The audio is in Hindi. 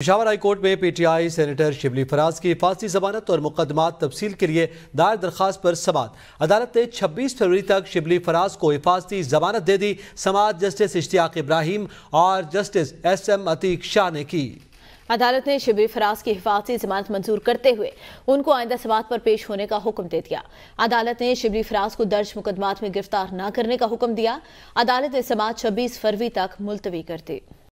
पिशावर कोर्ट में पीटीआई सेनेटर शिवली फराज की फांसी जमानत और मुकदमा तफसील के लिए दायर दरखास्त पर समात अदालत ने 26 फरवरी तक शिवली फराज को हिफाजती जमानत दे दी समात जस्टिस इश्तियाक इब्राहिम और justice S M Atiq Shah ने की अदालत ने शिबली फराज की हिफाजती जमानत मंजूर करते हुए उनको आइंदा समात पर पेश होने का हुक्म दे दिया अदालत ने शिबली फराज को दर्ज मुकदमात में गिरफ्तार न करने का हुक्म दिया अदालत ने समात छब्बीस फरवरी तक मुलतवी कर दी